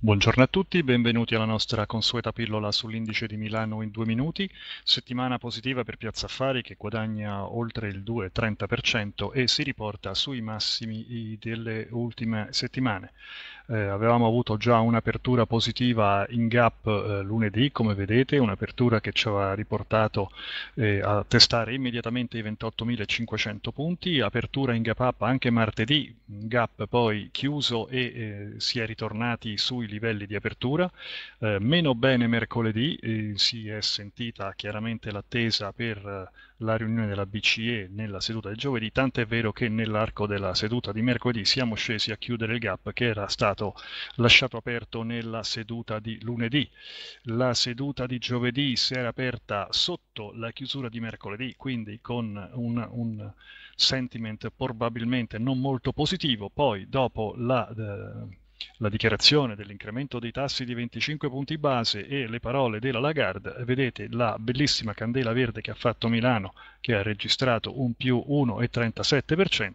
Buongiorno a tutti, benvenuti alla nostra consueta pillola sull'indice di Milano in due minuti, settimana positiva per Piazza Affari che guadagna oltre il 2,30% e si riporta sui massimi delle ultime settimane eh, avevamo avuto già un'apertura positiva in gap eh, lunedì, come vedete, un'apertura che ci aveva riportato eh, a testare immediatamente i 28.500 punti, apertura in gap up anche martedì, gap poi chiuso e eh, si è ritornati sui livelli di apertura, eh, meno bene mercoledì, eh, si è sentita chiaramente l'attesa per la riunione della BCE nella seduta del giovedì, tant'è vero che nell'arco della seduta di mercoledì siamo scesi a chiudere il gap che era stato stato lasciato aperto nella seduta di lunedì. La seduta di giovedì si era aperta sotto la chiusura di mercoledì, quindi con un, un sentiment probabilmente non molto positivo. Poi, dopo la... Eh, la dichiarazione dell'incremento dei tassi di 25 punti base e le parole della Lagarde, vedete la bellissima candela verde che ha fatto Milano, che ha registrato un più 1,37%,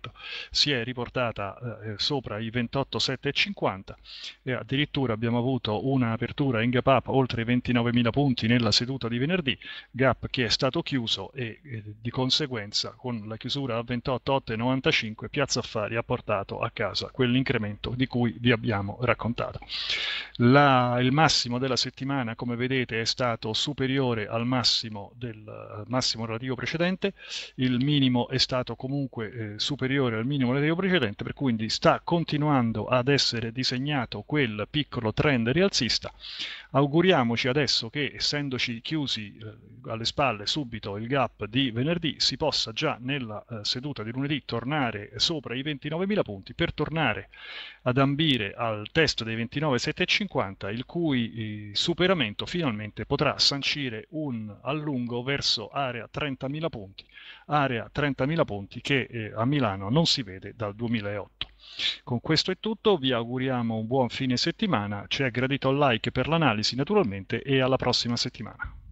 si è riportata eh, eh sopra i 28,750 e addirittura abbiamo avuto un'apertura in gap up oltre i 29.000 punti nella seduta di venerdì, gap che è stato chiuso e eh, di conseguenza con la chiusura a 28,895 Piazza Affari ha portato a casa quell'incremento di cui vi abbiamo abbiamo raccontato. La, il massimo della settimana, come vedete, è stato superiore al massimo, del, eh, massimo relativo precedente, il minimo è stato comunque eh, superiore al minimo relativo precedente, per cui sta continuando ad essere disegnato quel piccolo trend rialzista. Auguriamoci adesso che, essendoci chiusi eh, alle spalle subito il gap di venerdì, si possa già nella eh, seduta di lunedì tornare sopra i 29.000 punti per tornare ad ambire al test dei 29.700 50, il cui eh, superamento finalmente potrà sancire un allungo verso area 30.000 punti, area 30.000 punti che eh, a Milano non si vede dal 2008. Con questo è tutto, vi auguriamo un buon fine settimana, ci è gradito il like per l'analisi naturalmente e alla prossima settimana.